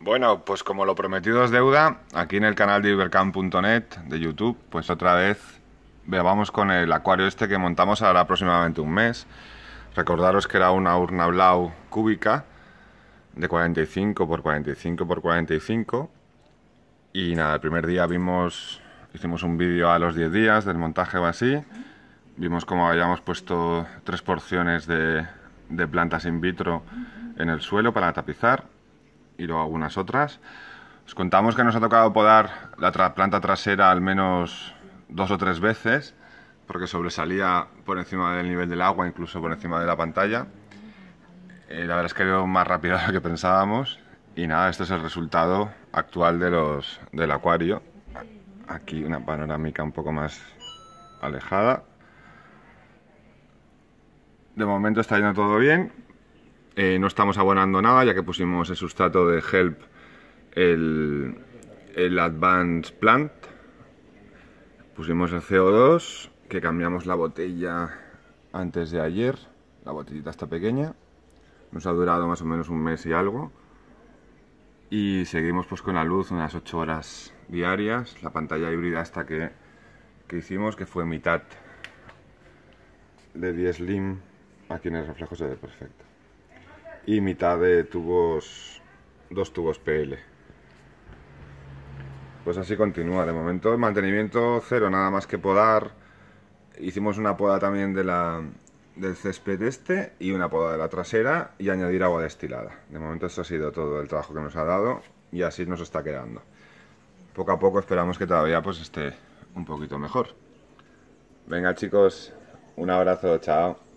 Bueno, pues como lo prometido es deuda, aquí en el canal de ibercam.net de YouTube, pues otra vez vamos con el acuario este que montamos ahora aproximadamente un mes. Recordaros que era una urna blau cúbica de 45 por 45 por 45 y nada, el primer día vimos, hicimos un vídeo a los 10 días del montaje o así, vimos cómo habíamos puesto tres porciones de, de plantas in vitro en el suelo para tapizar y luego algunas otras. Os contamos que nos ha tocado podar la planta trasera al menos dos o tres veces, porque sobresalía por encima del nivel del agua, incluso por encima de la pantalla. Eh, la verdad es que ha ido más rápido de lo que pensábamos. Y nada, este es el resultado actual de los, del acuario. Aquí una panorámica un poco más alejada. De momento está yendo todo bien. Eh, no estamos abonando nada ya que pusimos el sustrato de Help, el, Advanced Plant. Pusimos el CO2, que cambiamos la botella antes de ayer. La botellita está pequeña. Nos ha durado más o menos un mes y algo. Y seguimos pues con la luz unas 8 horas diarias. La pantalla híbrida hasta que, hicimos, que fue mitad de 10 Slim. Aquí en el reflejo se ve perfecto y mitad de tubos, dos tubos PL. Pues así continúa, de momento mantenimiento cero, nada más que podar. Hicimos una poda también de la, del césped este y una poda de la trasera y añadir agua destilada. De momento eso ha sido todo el trabajo que nos ha dado y así nos está quedando. Poco a poco esperamos que todavía pues esté un poquito mejor. Venga chicos, un abrazo, chao.